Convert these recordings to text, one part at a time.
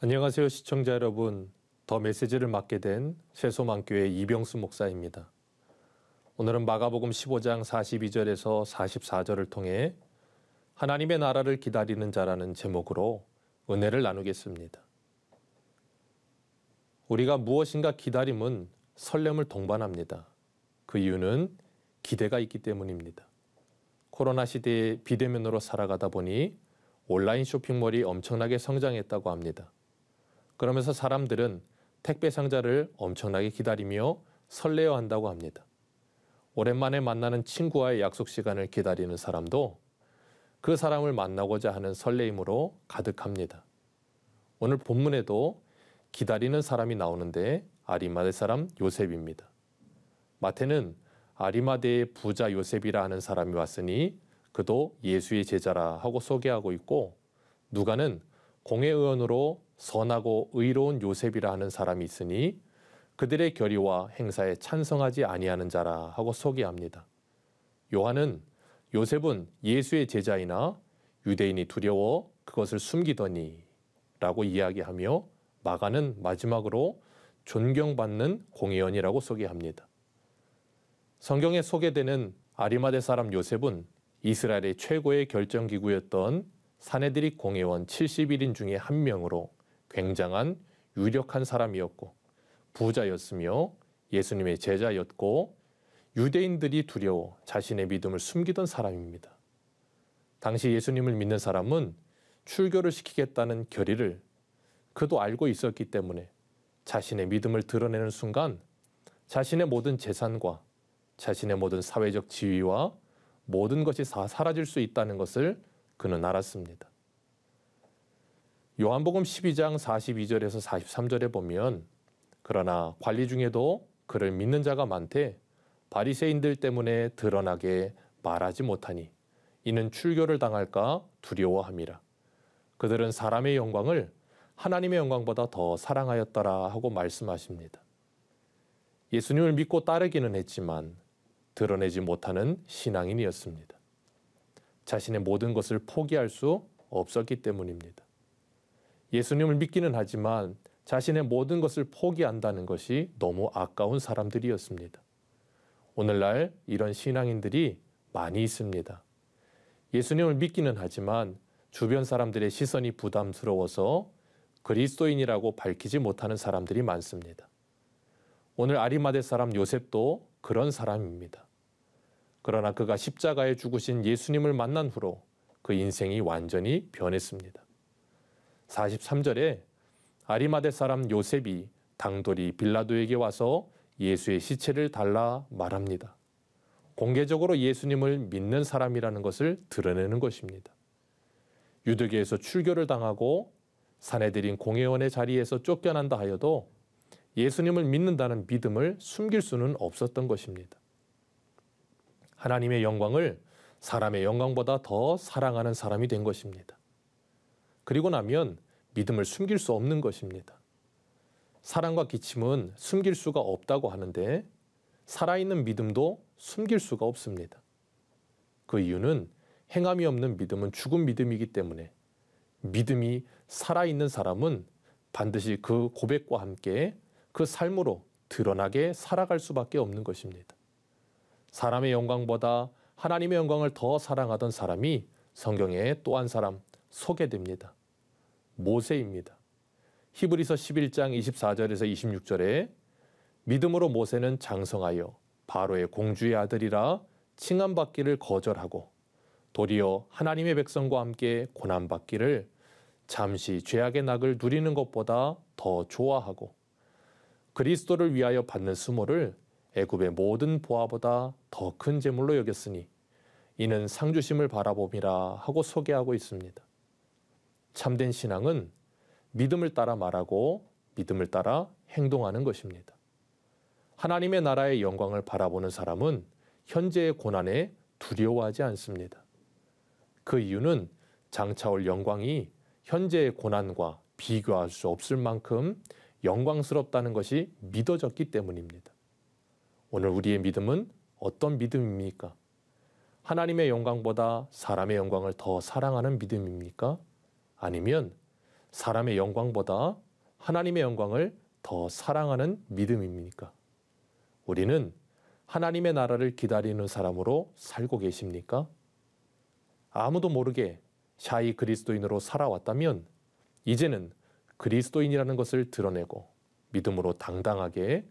안녕하세요 시청자 여러분. 더 메시지를 맡게 된 세소만교회 이병수 목사입니다. 오늘은 마가복음 15장 42절에서 44절을 통해 하나님의 나라를 기다리는 자라는 제목으로 은혜를 나누겠습니다. 우리가 무엇인가 기다림은 설렘을 동반합니다. 그 이유는 기대가 있기 때문입니다. 코로나 시대에 비대면으로 살아가다 보니 온라인 쇼핑몰이 엄청나게 성장했다고 합니다. 그러면서 사람들은 택배 상자를 엄청나게 기다리며 설레어 한다고 합니다. 오랜만에 만나는 친구와의 약속 시간을 기다리는 사람도 그 사람을 만나고자 하는 설레임으로 가득합니다. 오늘 본문에도 기다리는 사람이 나오는데 아리마대 사람 요셉입니다. 마태는 아리마대의 부자 요셉이라 하는 사람이 왔으니 그도 예수의 제자라 하고 소개하고 있고 누가는 공예의원으로 선하고 의로운 요셉이라 하는 사람이 있으니 그들의 결의와 행사에 찬성하지 아니하는 자라 하고 소개합니다. 요한은 요셉은 예수의 제자이나 유대인이 두려워 그것을 숨기더니 라고 이야기하며 마가는 마지막으로 존경받는 공의원이라고 소개합니다. 성경에 소개되는 아리마대 사람 요셉은 이스라엘의 최고의 결정기구였던 사내들이 공회원 71인 중에 한 명으로 굉장한 유력한 사람이었고 부자였으며 예수님의 제자였고 유대인들이 두려워 자신의 믿음을 숨기던 사람입니다. 당시 예수님을 믿는 사람은 출교를 시키겠다는 결의를 그도 알고 있었기 때문에 자신의 믿음을 드러내는 순간 자신의 모든 재산과 자신의 모든 사회적 지위와 모든 것이 다 사라질 수 있다는 것을 그는 알았습니다. 요한복음 12장 42절에서 43절에 보면 그러나 관리 중에도 그를 믿는 자가 많되 바리새인들 때문에 드러나게 말하지 못하니 이는 출교를 당할까 두려워함이라 그들은 사람의 영광을 하나님의 영광보다 더 사랑하였더라 하고 말씀하십니다. 예수님을 믿고 따르기는 했지만 드러내지 못하는 신앙인이었습니다. 자신의 모든 것을 포기할 수 없었기 때문입니다. 예수님을 믿기는 하지만 자신의 모든 것을 포기한다는 것이 너무 아까운 사람들이었습니다. 오늘날 이런 신앙인들이 많이 있습니다. 예수님을 믿기는 하지만 주변 사람들의 시선이 부담스러워서 그리스도인이라고 밝히지 못하는 사람들이 많습니다. 오늘 아리마대 사람 요셉도 그런 사람입니다. 그러나 그가 십자가에 죽으신 예수님을 만난 후로 그 인생이 완전히 변했습니다. 43절에 아리마대 사람 요셉이 당돌이 빌라도에게 와서 예수의 시체를 달라 말합니다. 공개적으로 예수님을 믿는 사람이라는 것을 드러내는 것입니다. 유대계에서 출교를 당하고 사내들인 공회원의 자리에서 쫓겨난다 하여도 예수님을 믿는다는 믿음을 숨길 수는 없었던 것입니다. 하나님의 영광을 사람의 영광보다 더 사랑하는 사람이 된 것입니다. 그리고 나면 믿음을 숨길 수 없는 것입니다. 사랑과 기침은 숨길 수가 없다고 하는데 살아있는 믿음도 숨길 수가 없습니다. 그 이유는 행함이 없는 믿음은 죽은 믿음이기 때문에 믿음이 살아있는 사람은 반드시 그 고백과 함께 그 삶으로 드러나게 살아갈 수밖에 없는 것입니다. 사람의 영광보다 하나님의 영광을 더 사랑하던 사람이 성경에 또 한 사람 소개됩니다. 모세입니다. 히브리서 11장 24절에서 26절에 믿음으로 모세는 장성하여 바로의 공주의 아들이라 칭함받기를 거절하고 도리어 하나님의 백성과 함께 고난받기를 잠시 죄악의 낙을 누리는 것보다 더 좋아하고 그리스도를 위하여 받는 수모를 애굽의 모든 보아보다 더큰 제물로 여겼으니 이는 상주심을 바라봄이라 하고 소개하고 있습니다. 참된 신앙은 믿음을 따라 말하고 믿음을 따라 행동하는 것입니다. 하나님의 나라의 영광을 바라보는 사람은 현재의 고난에 두려워하지 않습니다. 그 이유는 장차올 영광이 현재의 고난과 비교할 수 없을 만큼 영광스럽다는 것이 믿어졌기 때문입니다. 오늘 우리의 믿음은 어떤 믿음입니까? 하나님의 영광보다 사람의 영광을 더 사랑하는 믿음입니까? 아니면 사람의 영광보다 하나님의 영광을 더 사랑하는 믿음입니까? 우리는 하나님의 나라를 기다리는 사람으로 살고 계십니까? 아무도 모르게 샤이 그리스도인으로 살아왔다면 이제는 그리스도인이라는 것을 드러내고 믿음으로 당당하게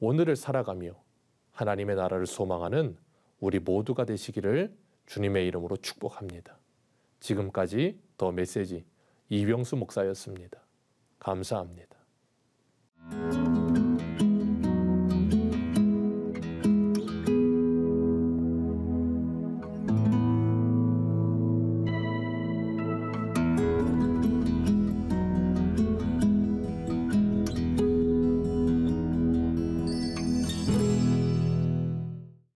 오늘을 살아가며 하나님의 나라를 소망하는 우리 모두가 되시기를 주님의 이름으로 축복합니다. 지금까지 더 메시지 이병수 목사였습니다. 감사합니다.